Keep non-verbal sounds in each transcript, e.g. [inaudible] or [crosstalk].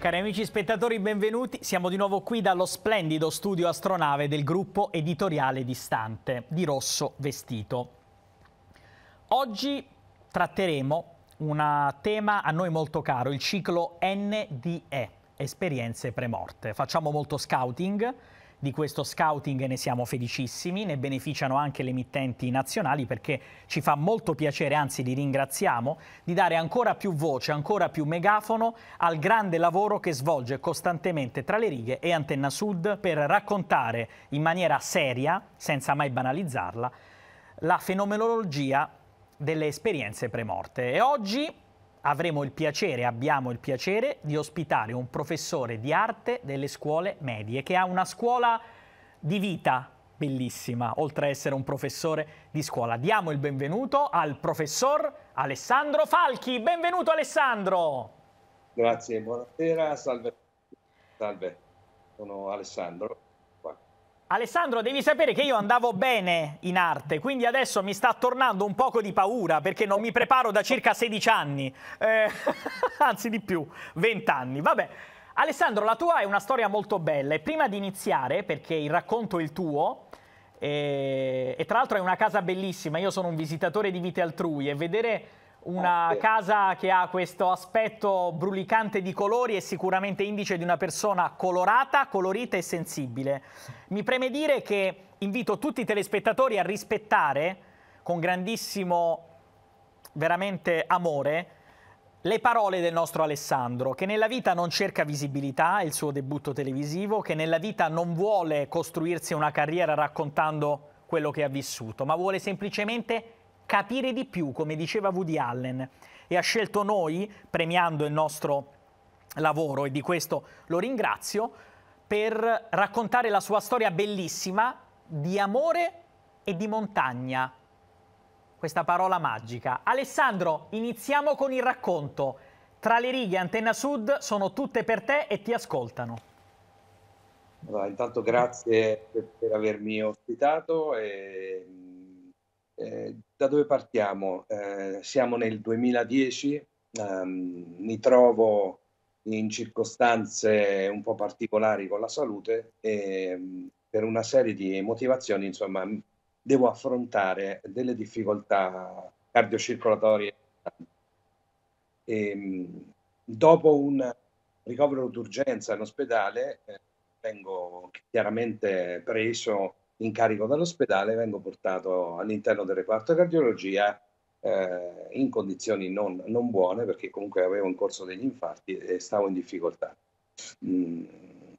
Cari amici spettatori, benvenuti. Siamo di nuovo qui dallo splendido studio astronave del gruppo editoriale Distante, di rosso vestito. Oggi tratteremo un tema a noi molto caro, il ciclo NDE, esperienze premorte. Facciamo molto scouting, di questo scouting ne siamo felicissimi, ne beneficiano anche le emittenti nazionali perché ci fa molto piacere, anzi li ringraziamo, di dare ancora più voce, ancora più megafono al grande lavoro che svolge costantemente tra le righe e Antenna Sud per raccontare in maniera seria, senza mai banalizzarla, la fenomenologia delle esperienze premorte. E oggi avremo il piacere, abbiamo il piacere di ospitare un professore di arte delle scuole medie che ha una scuola di vita bellissima, oltre a essere un professore di scuola. Diamo il benvenuto al professor Alessandro Falchi. Benvenuto Alessandro! Grazie, buonasera, salve. Salve, sono Alessandro Alessandro, devi sapere che io andavo bene in arte, quindi adesso mi sta tornando un poco di paura perché non mi preparo da circa 16 anni, eh, [laughs] anzi di più, 20 anni. Vabbè. Alessandro, la tua è una storia molto bella e prima di iniziare, perché il racconto è il tuo, eh, e tra l'altro è una casa bellissima, io sono un visitatore di vite altrui e vedere una casa che ha questo aspetto brulicante di colori è sicuramente indice di una persona colorata, colorita e sensibile. Mi preme dire che invito tutti i telespettatori a rispettare con grandissimo veramente amore le parole del nostro Alessandro, che nella vita non cerca visibilità, è il suo debutto televisivo, che nella vita non vuole costruirsi una carriera raccontando quello che ha vissuto, ma vuole semplicemente capire di più, come diceva Woody Allen, e ha scelto noi, premiando il nostro lavoro, e di questo lo ringrazio, per raccontare la sua storia bellissima di amore e di montagna. Questa parola magica. Alessandro, iniziamo con il racconto. Tra le righe, Antenna Sud sono tutte per te e ti ascoltano. Allora, intanto grazie per, per avermi ospitato e eh, da dove partiamo? Eh, siamo nel 2010, ehm, mi trovo in circostanze un po' particolari con la salute e ehm, per una serie di motivazioni, insomma, devo affrontare delle difficoltà cardiocircolatorie. E, ehm, dopo un ricovero d'urgenza in ospedale eh, vengo chiaramente preso in carico dall'ospedale, vengo portato all'interno del reparto cardiologia eh, in condizioni non, non, buone perché comunque avevo in corso degli infarti e stavo in difficoltà. Mm,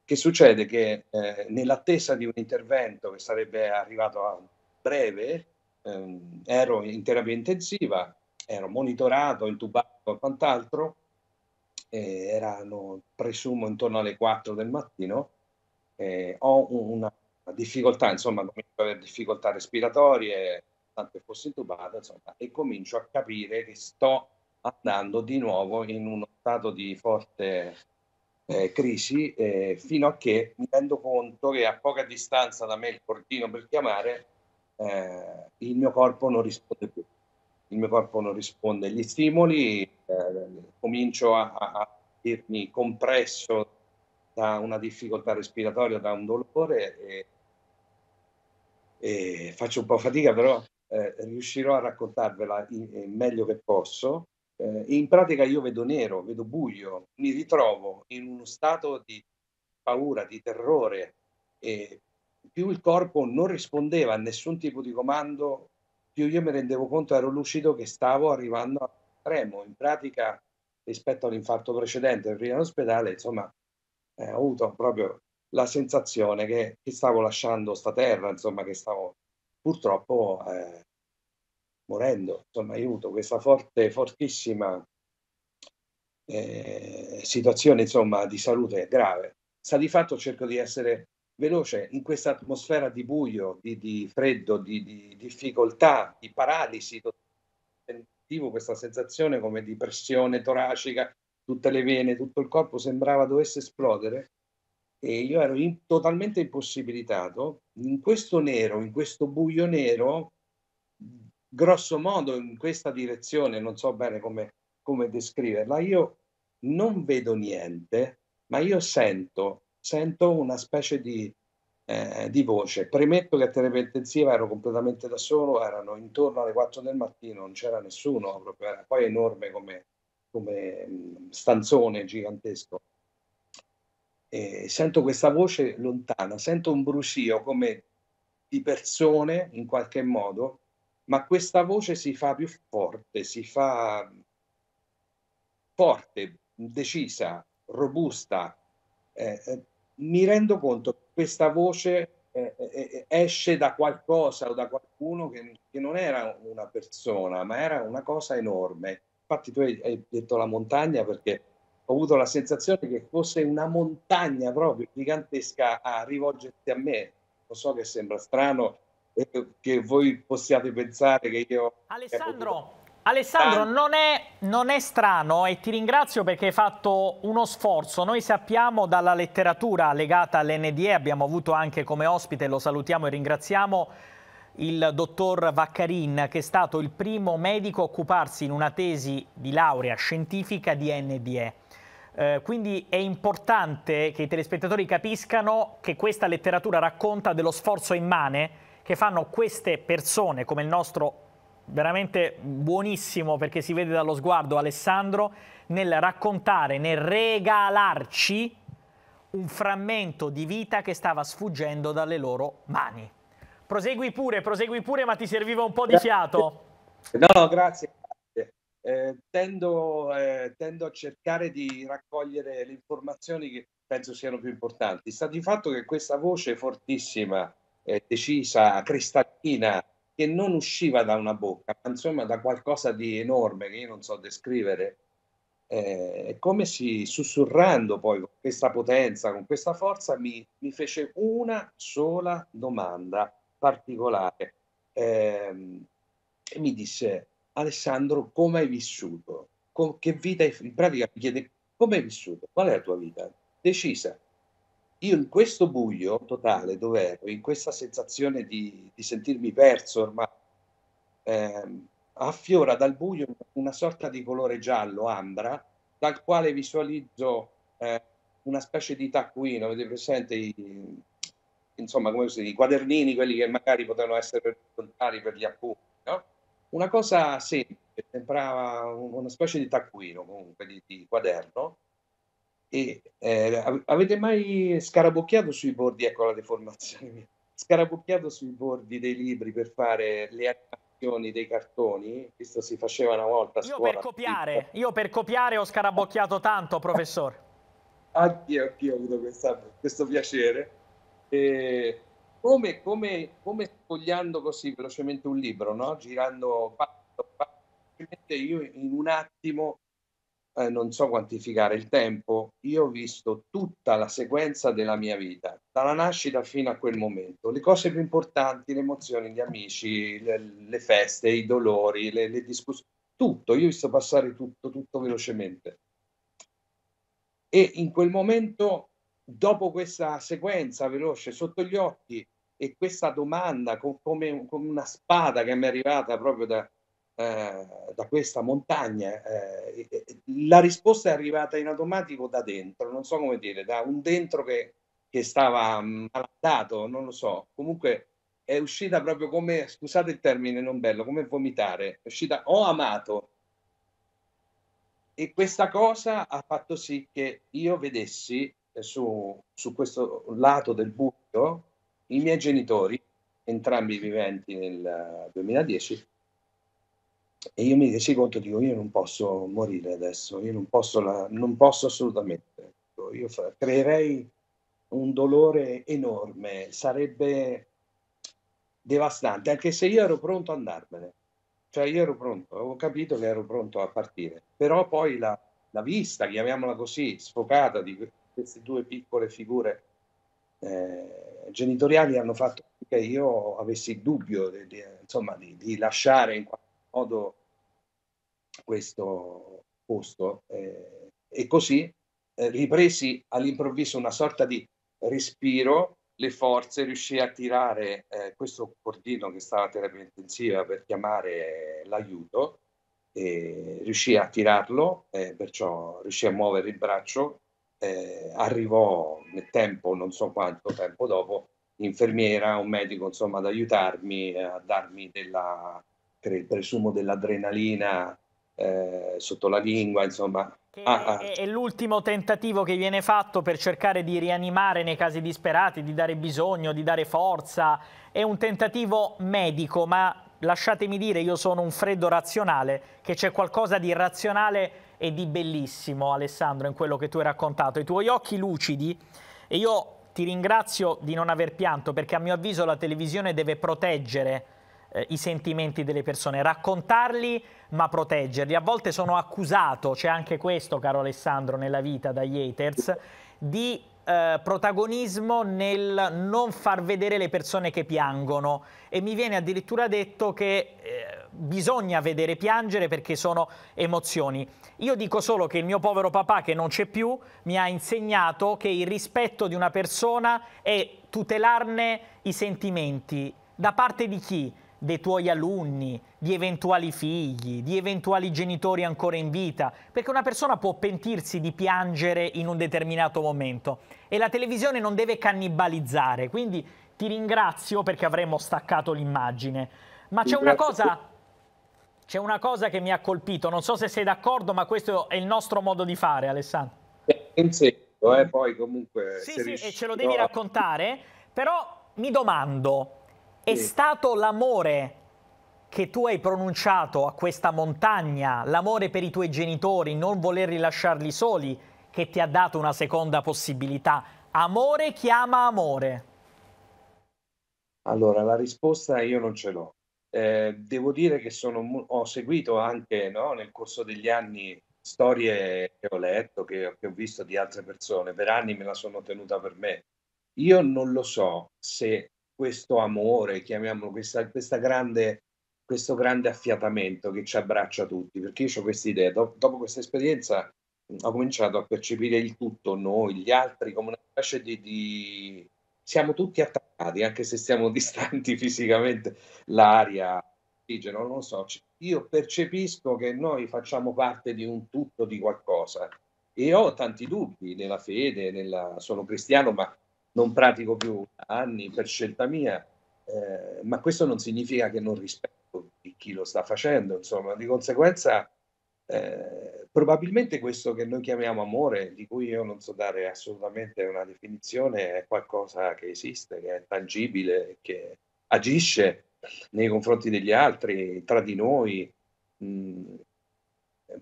che succede? Che eh, nell'attesa di un intervento che sarebbe arrivato a breve, ehm, ero in terapia intensiva, ero monitorato, intubato e quant'altro, eh, erano presumo intorno alle 4 del mattino, ho una difficoltà, insomma, comincio ad avere difficoltà respiratorie, tanto che fosse intubato, insomma, e comincio a capire che sto andando di nuovo in uno stato di forte eh, crisi, eh, fino a che mi rendo conto che a poca distanza da me il cordino per chiamare, eh, il mio corpo non risponde più. Il mio corpo non risponde agli stimoli, eh, comincio a, a dirmi compresso da una difficoltà respiratoria, da un dolore e, e faccio un po' fatica, però eh, riuscirò a raccontarvela in, in eh, meglio che posso. Eh, in pratica io vedo nero, vedo buio, mi ritrovo in uno stato di paura, di terrore e più il corpo non rispondeva a nessun tipo di comando, più io mi rendevo conto, ero lucido che stavo arrivando a tremo. In pratica rispetto all'infarto precedente, prima in ospedale, insomma, eh, ho avuto proprio la sensazione che, che, stavo lasciando sta terra, insomma, che stavo purtroppo eh, morendo. Insomma, io ho avuto questa forte, fortissima eh, situazione, insomma, di salute grave. Sta di fatto cerco di essere veloce in questa atmosfera di buio, di, di freddo, di, di, difficoltà, di paralisi. Sentivo questa sensazione come di pressione toracica tutte le vene, tutto il corpo sembrava dovesse esplodere e io ero in, totalmente impossibilitato. In questo nero, in questo buio nero, grosso modo in questa direzione, non so bene come, come descriverla, io non vedo niente, ma io sento, sento una specie di, eh, di voce. Premetto che a terapia intensiva ero completamente da solo, erano intorno alle 4 del mattino, non c'era nessuno, proprio, era poi enorme come, come mm, stanzone gigantesco. E sento questa voce lontana, sento un brusio come di persone in qualche modo, ma questa voce si fa più forte, si fa forte, decisa, robusta. Eh, eh mi rendo conto che questa voce eh, eh, eh, esce da qualcosa o da qualcuno che, che non era una persona, ma era una cosa enorme Infatti tu hai, detto la montagna perché ho avuto la sensazione che fosse una montagna proprio gigantesca a rivolgersi a me. Lo so che sembra strano eh, che voi possiate pensare che io... Alessandro, Alessandro, non è, non è, strano e ti ringrazio perché hai fatto uno sforzo. Noi sappiamo dalla letteratura legata all'NDE, abbiamo avuto anche come ospite, lo salutiamo e ringraziamo, il dottor Vaccarin, che è stato il primo medico a occuparsi in una tesi di laurea scientifica di NDE. Eh, quindi è importante che i telespettatori capiscano che questa letteratura racconta dello sforzo immane che fanno queste persone, come il nostro veramente buonissimo perché si vede dallo sguardo Alessandro, nel raccontare, nel regalarci un frammento di vita che stava sfuggendo dalle loro mani prosegui pure, prosegui pure, ma ti serviva un po' di fiato. No, grazie. Eh, tendo, eh, tendo, a cercare di raccogliere le informazioni che penso siano più importanti. Sta di fatto che questa voce fortissima, eh, decisa, cristallina, che non usciva da una bocca, ma insomma da qualcosa di enorme che io non so descrivere, eh, come si sussurrando poi con questa potenza, con questa forza, mi, mi fece una sola domanda particolare. Eh, e mi disse, Alessandro, come hai vissuto? Com- che vita hai... In pratica mi chiede, come hai vissuto? Qual è la tua vita? Decisa. Io in questo buio totale dove ero, in questa sensazione di, di sentirmi perso ormai, ehm, affiora dal buio una sorta di colore giallo, ambra, dal quale visualizzo eh, una specie di taccuino, avete presente i, insomma, come si dice, i quadernini, quelli che magari potevano essere volontari per gli appunti, no? Una cosa semplice, sembrava una specie di taccuino comunque, di, di quaderno. E, eh, avete mai scarabocchiato sui bordi, ecco la deformazione mia, scarabocchiato sui bordi dei libri per fare le animazioni dei cartoni? Questo si faceva una volta a io scuola. Io per copiare, io per copiare ho scarabocchiato tanto, professore. Anch'io, anch'io ho avuto questa, questo piacere eh, come, come, come, sfogliando così velocemente un libro, no? girando io in un attimo, eh, non so quantificare il tempo, io ho visto tutta la sequenza della mia vita, dalla nascita fino a quel momento, le cose più importanti, le emozioni, gli amici, le, le feste, i dolori, le, le discussioni, tutto, io ho visto passare tutto, tutto velocemente. E in quel momento dopo questa sequenza veloce sotto gli occhi e questa domanda con, come, come una spada che mi è arrivata proprio da, eh, da questa montagna, eh, la risposta è arrivata in automatico da dentro, non so come dire, da un dentro che, che stava malattato, non lo so. Comunque è uscita proprio come, scusate il termine non bello, come vomitare, è uscita ho amato. E questa cosa ha fatto sì che io vedessi eh, su, su questo lato del buio, i miei genitori, entrambi viventi nel 2010, eh, e io mi resi conto, dico, io non posso morire adesso, io non posso, la, non posso assolutamente. Io fa, creerei un dolore enorme, sarebbe devastante, anche se io ero pronto ad andarmene. Cioè io ero pronto, avevo capito che ero pronto a partire. Però poi la, la vista, chiamiamola così, sfocata di, queste due piccole figure eh, genitoriali hanno fatto che io avessi il dubbio di, di, insomma, di, di, lasciare in qualche modo questo posto. Eh, e così eh, ripresi all'improvviso una sorta di respiro, le forze, riuscii a tirare eh, questo cordino che stava a terapia intensiva per chiamare l'aiuto riuscì a tirarlo, eh, perciò riuscì a muovere il braccio eh, arrivò nel tempo, non so quanto tempo dopo, infermiera, un medico insomma ad aiutarmi, eh, a darmi della, presumo dell'adrenalina eh, sotto la lingua, insomma. Che ah, è, è l'ultimo tentativo che viene fatto per cercare di rianimare nei casi disperati, di dare bisogno, di dare forza. È un tentativo medico, ma lasciatemi dire, io sono un freddo razionale, che c'è qualcosa di irrazionale e di bellissimo, Alessandro, in quello che tu hai raccontato. I tuoi occhi lucidi e io ti ringrazio di non aver pianto perché a mio avviso la televisione deve proteggere eh, i sentimenti delle persone, raccontarli ma proteggerli. A volte sono accusato, c'è anche questo caro Alessandro nella vita dagli haters, di eh, protagonismo nel non far vedere le persone che piangono e mi viene addirittura detto che eh, bisogna vedere piangere perché sono emozioni. Io dico solo che il mio povero papà, che non c'è più, mi ha insegnato che il rispetto di una persona è tutelarne i sentimenti. Da parte di chi? dei tuoi alunni, di eventuali figli, di eventuali genitori ancora in vita, perché una persona può pentirsi di piangere in un determinato momento e la televisione non deve cannibalizzare, quindi ti ringrazio perché avremmo staccato l'immagine, ma c'è una cosa c'è una cosa che mi ha colpito, non so se sei d'accordo, ma questo è il nostro modo di fare, Alessandro. In seguito, eh, poi comunque... Sì, sì, riuscito... e ce lo devi raccontare, però mi domando, è stato l'amore che tu hai pronunciato a questa montagna, l'amore per i tuoi genitori, non voler rilasciarli soli, che ti ha dato una seconda possibilità. Amore chiama amore. Allora, la risposta io non ce l'ho. Eh, devo dire che sono, ho seguito anche no, nel corso degli anni storie che ho letto, che, che ho visto di altre persone, per anni me la sono tenuta per me. Io non lo so se questo amore, chiamiamolo questa, questa grande, questo grande affiatamento che ci abbraccia tutti, perché io ho questa idea, Do, dopo questa esperienza ho cominciato a percepire il tutto, noi, gli altri, come una specie di, di siamo tutti attaccati, anche se siamo [laughs] distanti fisicamente, l'aria, l'ossigeno, non lo so. Io percepisco che noi facciamo parte di un tutto, di qualcosa. E ho tanti dubbi nella fede, nella... sono cristiano, ma non pratico più anni per scelta mia, eh, ma questo non significa che non rispetto chi lo sta facendo, insomma, di conseguenza eh, Probabilmente questo che noi chiamiamo amore, di cui io non so dare assolutamente una definizione, è qualcosa che esiste, che è tangibile, che agisce nei confronti degli altri, tra di noi. Mh, mm.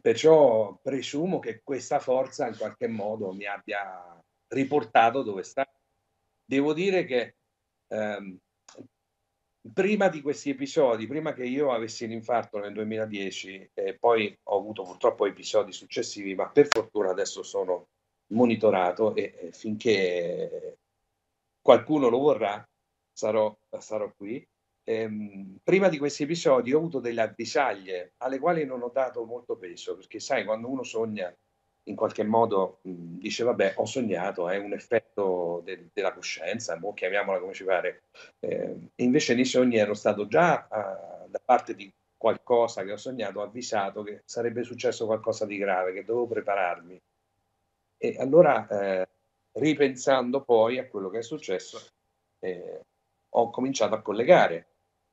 perciò presumo che questa forza in qualche modo mi abbia riportato dove sta. Devo dire che ehm, prima di questi episodi, prima che io avessi l'infarto nel 2010 e poi ho avuto purtroppo episodi successivi, ma per fortuna adesso sono monitorato e, e finché qualcuno lo vorrà sarò, sarò qui. Ehm, prima di questi episodi ho avuto delle avvisaglie alle quali non ho dato molto peso, perché sai, quando uno sogna in qualche modo mh, dice vabbè ho sognato, è eh, un effetto de- della coscienza, boh, chiamiamola come ci pare. Eh, invece nei sogni ero stato già a, ah, da parte di qualcosa che ho sognato avvisato che sarebbe successo qualcosa di grave, che dovevo prepararmi. E allora eh, ripensando poi a quello che è successo eh, ho cominciato a collegare.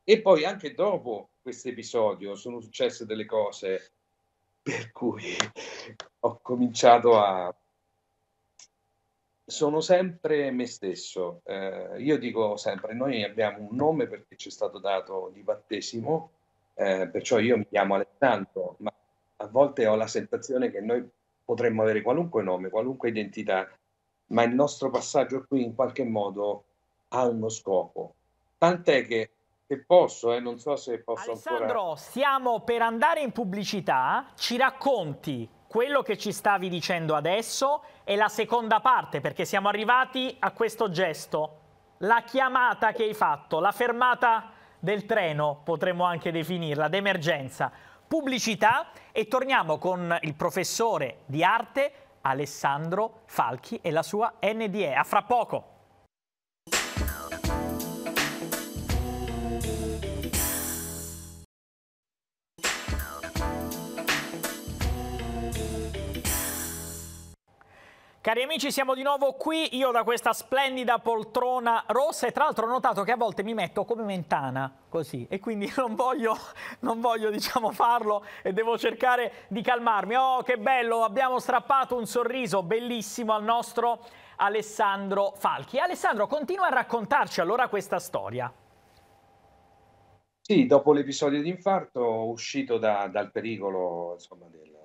E poi anche dopo questo episodio sono successe delle cose per cui ho cominciato a... Sono sempre me stesso. Eh, io dico sempre, noi abbiamo un nome perché ci è stato dato di battesimo, eh, perciò io mi chiamo Alessandro, ma a volte ho la sensazione che noi potremmo avere qualunque nome, qualunque identità, ma il nostro passaggio qui in qualche modo ha uno scopo. Tant'è che se posso, eh, non so se posso Alessandro, ancora... stiamo per andare in pubblicità, ci racconti quello che ci stavi dicendo adesso è la seconda parte, perché siamo arrivati a questo gesto, la chiamata che hai fatto, la fermata del treno, potremmo anche definirla, d'emergenza. Pubblicità e torniamo con il professore di arte Alessandro Falchi e la sua NDE. A fra poco! Cari amici, siamo di nuovo qui, io da questa splendida poltrona rossa e tra l'altro ho notato che a volte mi metto come mentana, così, e quindi [laughs] non voglio, non voglio diciamo, farlo e devo cercare di calmarmi. Oh, che bello, abbiamo strappato un sorriso bellissimo al nostro Alessandro Falchi. Alessandro, continua a raccontarci allora questa storia. Sì, dopo l'episodio di infarto, uscito da, dal pericolo insomma, del,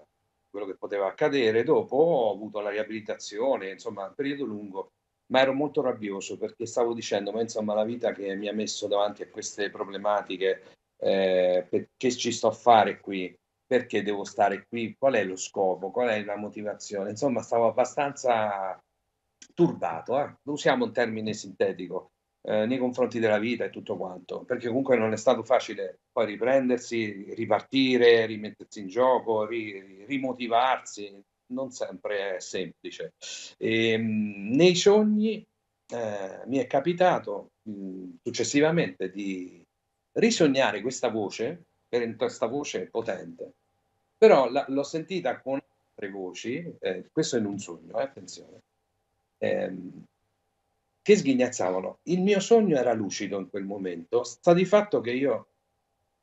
quello che poteva accadere. Dopo ho avuto la riabilitazione, insomma, un periodo lungo, ma ero molto rabbioso perché stavo dicendo, ma insomma, la vita che mi ha messo davanti a queste problematiche, eh, perché ci sto a fare qui? Perché devo stare qui? Qual è lo scopo? Qual è la motivazione? Insomma, stavo abbastanza turbato, eh? usiamo un termine sintetico eh, nei confronti della vita e tutto quanto, perché comunque non è stato facile poi riprendersi, ripartire, rimettersi in gioco, ri, rimotivarsi, non sempre è semplice. E, ehm, mh, nei sogni eh, mi è capitato mh, successivamente di risognare questa voce, questa voce potente, però la, l'ho sentita con altre voci, eh, questo in un sogno, eh, attenzione, ehm, che sghignazzavano. Il mio sogno era lucido in quel momento, sta di fatto che io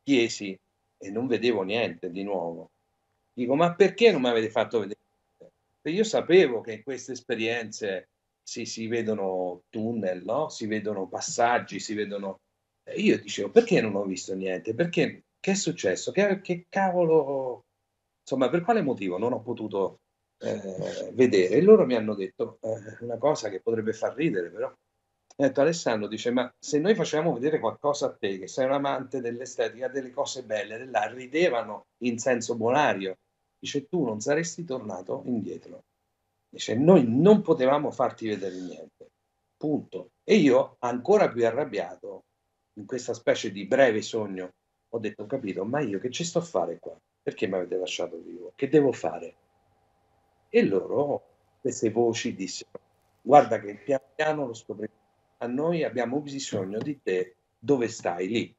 chiesi e non vedevo niente di nuovo. Dico, ma perché non mi avete fatto vedere? Perché io sapevo che in queste esperienze si, si vedono tunnel, no? si vedono passaggi, si vedono... Io dicevo, perché non ho visto niente? Perché che è successo? Che, che cavolo... Insomma, per quale motivo non ho potuto eh, vedere. E loro mi hanno detto eh, una cosa che potrebbe far ridere, però. Mi detto Alessandro, dice, ma se noi facciamo vedere qualcosa a te, che sei un amante dell'estetica, delle cose belle, della, ridevano in senso bonario, dice, tu non saresti tornato indietro. Dice, noi non potevamo farti vedere niente. Punto. E io, ancora più arrabbiato, in questa specie di breve sogno, ho detto, capito, ma io che ci sto a fare qua? Perché mi avete lasciato vivo? Che devo fare? E loro, queste voci, dissero, guarda che piano piano lo scopriamo, a noi abbiamo bisogno di te dove stai lì.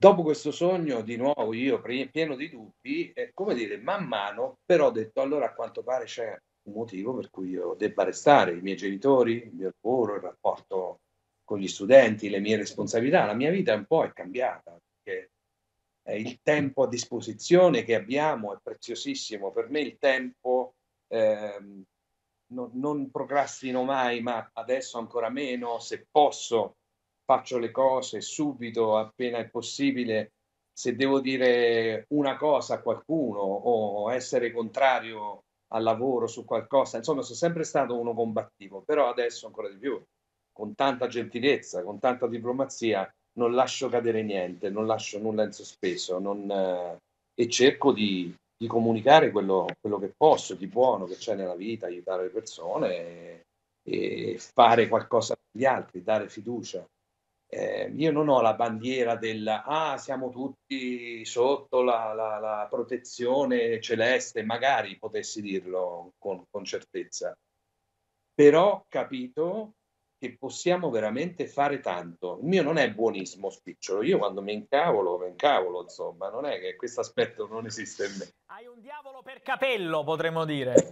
Dopo questo sogno, di nuovo io pieno di dubbi, eh, come dire, man mano, però ho detto allora a quanto pare c'è un motivo per cui io debba restare, i miei genitori, il mio lavoro, il rapporto con gli studenti, le mie responsabilità, la mia vita un po' è cambiata, eh, il tempo a disposizione che abbiamo è preziosissimo. Per me il tempo eh, non, non procrastino mai, ma adesso ancora meno, se posso faccio le cose subito, appena è possibile. Se devo dire una cosa a qualcuno o essere contrario al lavoro su qualcosa, insomma, sono sempre stato uno combattivo, però adesso ancora di più, con tanta gentilezza, con tanta diplomazia, non lascio cadere niente, non lascio nulla in sospeso non, eh, e cerco di, di comunicare quello, quello, che posso, di buono che c'è nella vita, aiutare le persone e, e fare qualcosa per gli altri, dare fiducia. Eh, io non ho la bandiera del ah, siamo tutti sotto la, la, la protezione celeste, magari potessi dirlo con, con certezza, però ho capito che possiamo veramente fare tanto. Il mio non è buonismo spicciolo, io quando mi incavolo, mi incavolo, insomma, non è che questo aspetto non esiste in me. Hai un diavolo per capello, potremmo dire. [laughs]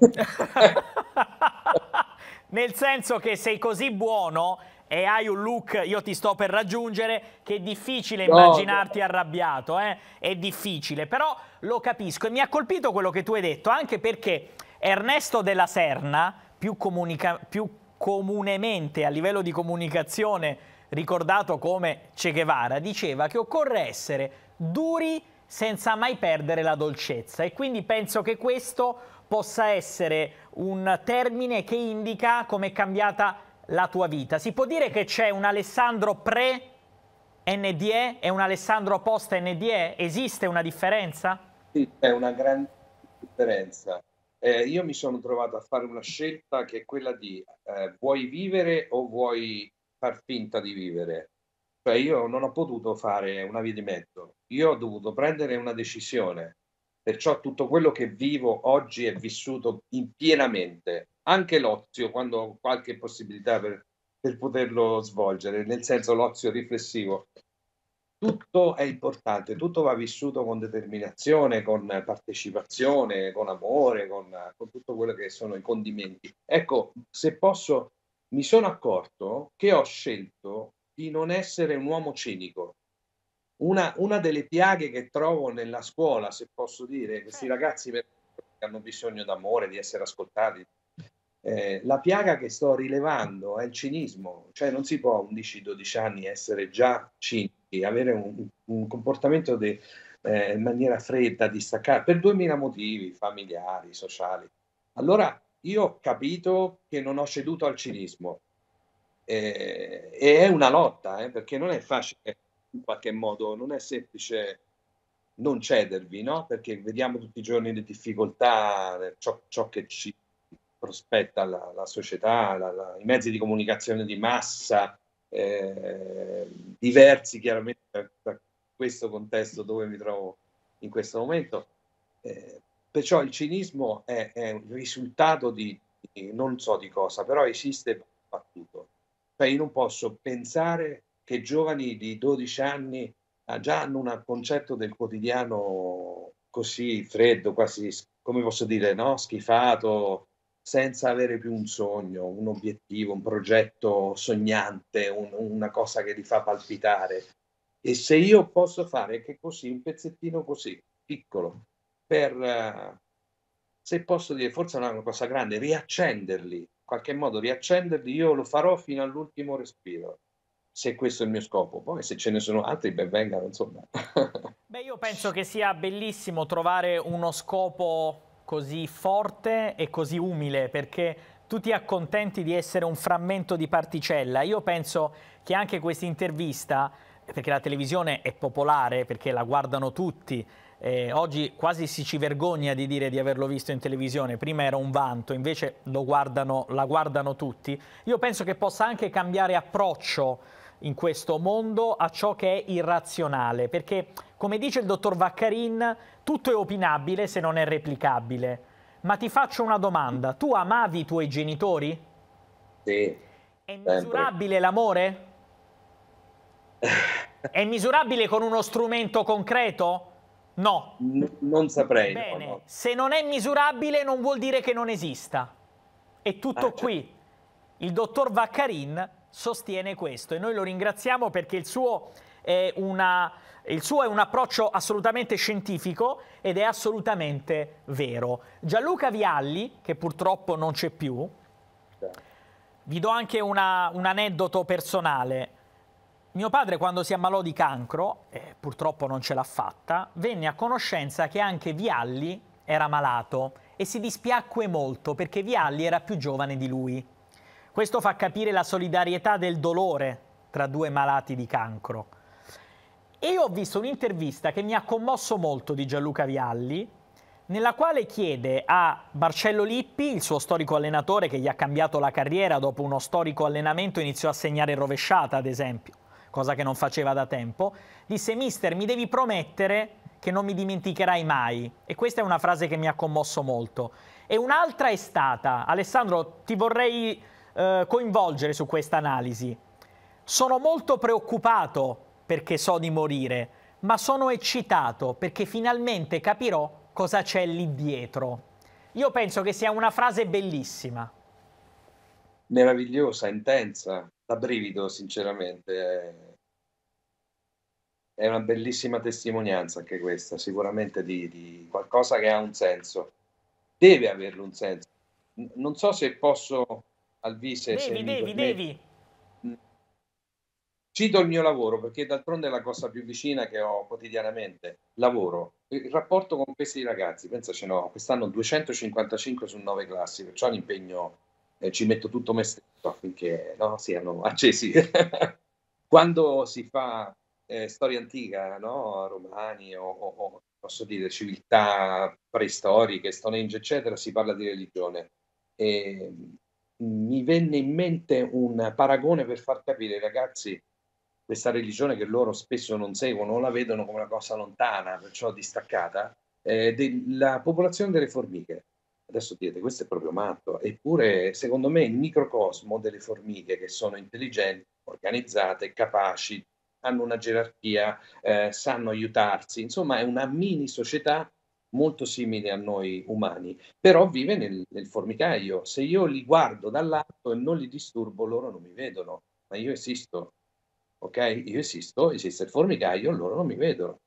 Nel senso che sei così buono e hai un look, io ti sto per raggiungere, che è difficile immaginarti no. arrabbiato, eh? è difficile, però lo capisco e mi ha colpito quello che tu hai detto, anche perché Ernesto della Serna, più, comunica- più comunemente a livello di comunicazione ricordato come Che Guevara, diceva che occorre essere duri senza mai perdere la dolcezza e quindi penso che questo possa essere un termine che indica come è cambiata la tua vita. Si può dire che c'è un Alessandro pre NDE e un Alessandro post NDE? Esiste una differenza? Sì, è una grande differenza eh, io mi sono trovato a fare una scelta che è quella di eh, vuoi vivere o vuoi far finta di vivere. Cioè io non ho potuto fare una via di mezzo, io ho dovuto prendere una decisione, perciò tutto quello che vivo oggi è vissuto in pienamente, anche l'ozio quando ho qualche possibilità per, per poterlo svolgere, nel senso l'ozio riflessivo tutto è importante, tutto va vissuto con determinazione, con partecipazione, con amore, con, con tutto quello che sono i condimenti. Ecco, se posso, mi sono accorto che ho scelto di non essere un uomo cinico. Una, una delle piaghe che trovo nella scuola, se posso dire, questi ragazzi hanno bisogno d'amore, di essere ascoltati, eh, la piaga che sto rilevando è il cinismo, cioè non si può a 11-12 anni essere già cinico e avere un, un comportamento de, eh, in maniera fredda, distaccata, per duemila motivi, familiari, sociali. Allora io ho capito che non ho ceduto al cinismo eh, e è una lotta, eh, perché non è facile in qualche modo, non è semplice non cedervi, no? perché vediamo tutti i giorni le difficoltà, eh, ciò, ciò che ci prospetta la, la società, la, la, i mezzi di comunicazione di massa, eh, diversi chiaramente da, da, questo contesto dove mi trovo in questo momento. Eh, perciò il cinismo è, è un risultato di, di, non so di cosa, però esiste battuto. Cioè io non posso pensare che giovani di 12 anni ah, già hanno un concetto del quotidiano così freddo, quasi, come posso dire, no? schifato, senza avere più un sogno, un obiettivo, un progetto sognante, un, una cosa che li fa palpitare. E se io posso fare anche così, un pezzettino così, piccolo, per, eh, se posso dire, forse è una cosa grande, riaccenderli, in qualche modo riaccenderli, io lo farò fino all'ultimo respiro se questo è il mio scopo. Poi se ce ne sono altri, ben vengano, insomma. Beh, io penso che sia bellissimo trovare uno scopo così forte e così umile perché tu ti accontenti di essere un frammento di particella. Io penso che anche questa intervista, perché la televisione è popolare, perché la guardano tutti, eh, oggi quasi si ci vergogna di dire di averlo visto in televisione, prima era un vanto, invece guardano, la guardano tutti. Io penso che possa anche cambiare approccio in questo mondo a ciò che è irrazionale, perché come dice il dottor Vaccarin, tutto è opinabile se non è replicabile. Ma ti faccio una domanda, tu amavi i tuoi genitori? Sì. È misurabile l'amore? È misurabile con uno strumento concreto? No. N non saprei. Bene, no, no. se non è misurabile non vuol dire che non esista. È tutto ah, certo. qui. Il dottor Vaccarin sostiene questo e noi lo ringraziamo perché il suo è, una, il suo è un approccio assolutamente scientifico ed è assolutamente vero. Gianluca Vialli, che purtroppo non c'è più, vi do anche una, un aneddoto personale. Mio padre quando si ammalò di cancro, eh, purtroppo non ce l'ha fatta, venne a conoscenza che anche Vialli era malato e si dispiacque molto perché Vialli era più giovane di lui. Questo fa capire la solidarietà del dolore tra due malati di cancro. E io ho visto un'intervista che mi ha commosso molto di Gianluca Vialli, nella quale chiede a Marcello Lippi, il suo storico allenatore che gli ha cambiato la carriera dopo uno storico allenamento, iniziò a segnare rovesciata, ad esempio, cosa che non faceva da tempo, disse "Mister, mi devi promettere che non mi dimenticherai mai". E questa è una frase che mi ha commosso molto. E un'altra è stata "Alessandro, ti vorrei eh, coinvolgere su questa analisi. Sono molto preoccupato perché so di morire, ma sono eccitato perché finalmente capirò cosa c'è lì dietro. Io penso che sia una frase bellissima. Meravigliosa, intensa, da brivido sinceramente. È una bellissima testimonianza anche questa, sicuramente di, di qualcosa che ha un senso. Deve averlo un senso. Non so se posso al vice. Devi, devi, devi. Cito il mio lavoro perché d'altronde è la cosa più vicina che ho quotidianamente. Lavoro. Il rapporto con questi ragazzi, pensa ce quest'anno 255 su 9 classi, perciò l'impegno, eh, ci metto tutto me stesso affinché no, siano accesi. [laughs] Quando si fa eh, storia antica, no? romani o, o, posso dire civiltà preistoriche, Stonehenge, eccetera, si parla di religione. E mi venne in mente un paragone per far capire ai ragazzi questa religione che loro spesso non seguono o la vedono come una cosa lontana, perciò distaccata, eh, della popolazione delle formiche. Adesso direte, questo è proprio matto, eppure secondo me il microcosmo delle formiche che sono intelligenti, organizzate, capaci, hanno una gerarchia, eh, sanno aiutarsi, insomma è una mini società molto simile a noi umani, però vive nel, nel formicaio. Se io li guardo dall'alto e non li disturbo, loro non mi vedono, ma io esisto. Ok? Io esisto, esiste il formicaio, loro non mi vedono.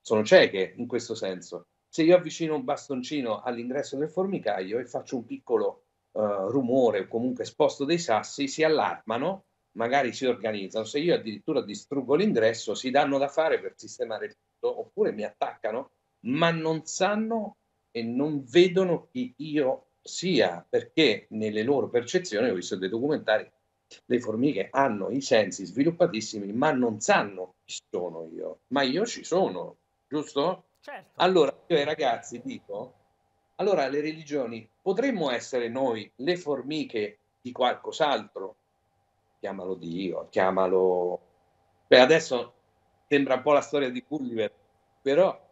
Sono cieche in questo senso. Se io avvicino un bastoncino all'ingresso del formicaio e faccio un piccolo uh, rumore o comunque sposto dei sassi, si allarmano, magari si organizzano. Se io addirittura distruggo l'ingresso, si danno da fare per sistemare tutto, oppure mi attaccano ma non sanno e non vedono chi io sia, perché nelle loro percezioni, ho visto dei documentari, le formiche hanno i sensi sviluppatissimi, ma non sanno chi sono io, ma io ci sono, giusto? Certo. Allora, io ai ragazzi dico, allora le religioni potremmo essere noi le formiche di qualcos'altro, chiamalo Dio, chiamalo... Beh, adesso sembra un po' la storia di Gulliver, però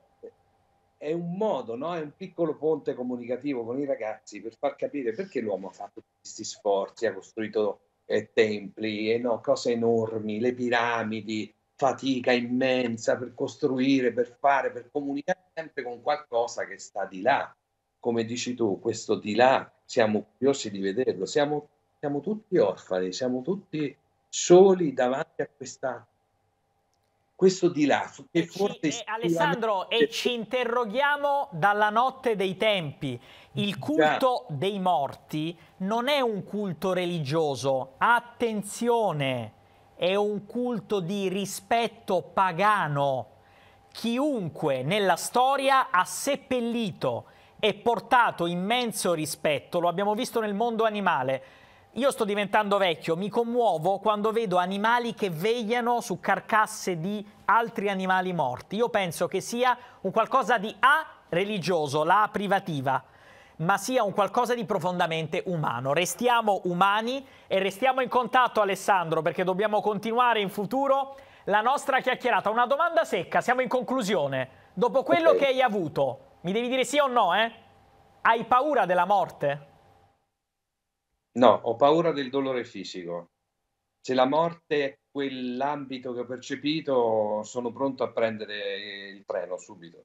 è un modo, no? è un piccolo ponte comunicativo con i ragazzi per far capire perché l'uomo ha fatto questi sforzi, ha costruito eh, templi, eh, no, cose enormi, le piramidi, fatica immensa per costruire, per fare, per comunicare sempre con qualcosa che sta di là. Come dici tu, questo di là, siamo curiosi di vederlo, siamo, siamo tutti orfani, siamo tutti soli davanti a questa questo dilazio che forse... Ci, eh, Alessandro, e ci interroghiamo dalla notte dei tempi. Il culto già. dei morti non è un culto religioso, attenzione, è un culto di rispetto pagano. Chiunque nella storia ha seppellito e portato immenso rispetto, lo abbiamo visto nel mondo animale, io sto diventando vecchio, mi commuovo quando vedo animali che vegliano su carcasse di altri animali morti. Io penso che sia un qualcosa di A religioso, la privativa, ma sia un qualcosa di profondamente umano. Restiamo umani e restiamo in contatto Alessandro perché dobbiamo continuare in futuro la nostra chiacchierata. Una domanda secca, siamo in conclusione. Dopo quello okay. che hai avuto, mi devi dire sì o no, eh? Hai paura della morte? No, ho paura del dolore fisico. Se la morte è quell'ambito che ho percepito, sono pronto a prendere il treno subito,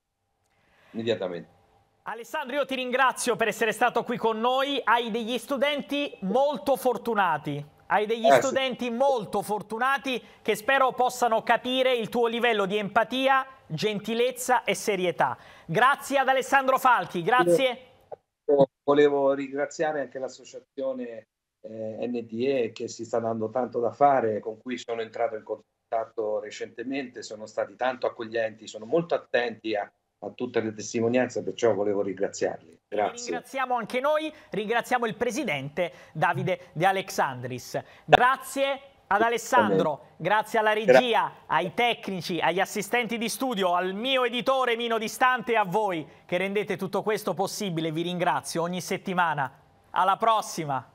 immediatamente. Alessandro, io ti ringrazio per essere stato qui con noi. Hai degli studenti molto fortunati. Hai degli eh, studenti sì. molto fortunati che spero possano capire il tuo livello di empatia, gentilezza e serietà. Grazie ad Alessandro Falchi, grazie. Sì. Ecco, volevo ringraziare anche l'associazione eh, NDE che si sta dando tanto da fare, con cui sono entrato in contatto recentemente, sono stati tanto accoglienti, sono molto attenti a, a tutte le testimonianze, perciò volevo ringraziarli. Grazie. Ringraziamo anche noi, ringraziamo il presidente Davide De Alexandris. Grazie ad Alessandro, grazie alla regia, ai tecnici, agli assistenti di studio, al mio editore Mino Distante e a voi che rendete tutto questo possibile. Vi ringrazio ogni settimana. Alla prossima!